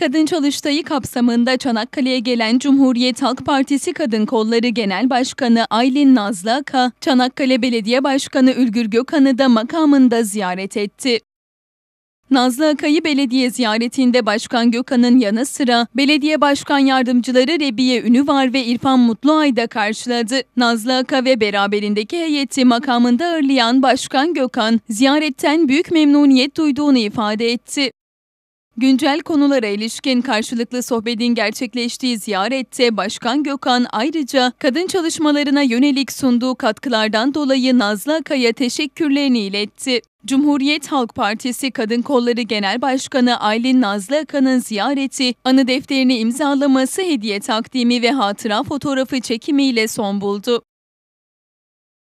Kadın Çalıştayı kapsamında Çanakkale'ye gelen Cumhuriyet Halk Partisi Kadın Kolları Genel Başkanı Aylin Nazlı Aka, Çanakkale Belediye Başkanı Ülgür Gökhan'ı da makamında ziyaret etti. Nazlı Akay'ı belediye ziyaretinde Başkan Gökhan'ın yanı sıra belediye başkan yardımcıları Rebiye Ünüvar ve İrfan Mutluay da karşıladı. Nazlı Aka ve beraberindeki heyeti makamında ağırlayan Başkan Gökhan ziyaretten büyük memnuniyet duyduğunu ifade etti. Güncel konulara ilişkin karşılıklı sohbetin gerçekleştiği ziyarette Başkan Gökhan ayrıca kadın çalışmalarına yönelik sunduğu katkılardan dolayı Nazlı Akay'a teşekkürlerini iletti. Cumhuriyet Halk Partisi Kadın Kolları Genel Başkanı Aylin Nazlı Akan'ın ziyareti, anı defterini imzalaması, hediye takdimi ve hatıra fotoğrafı çekimiyle son buldu.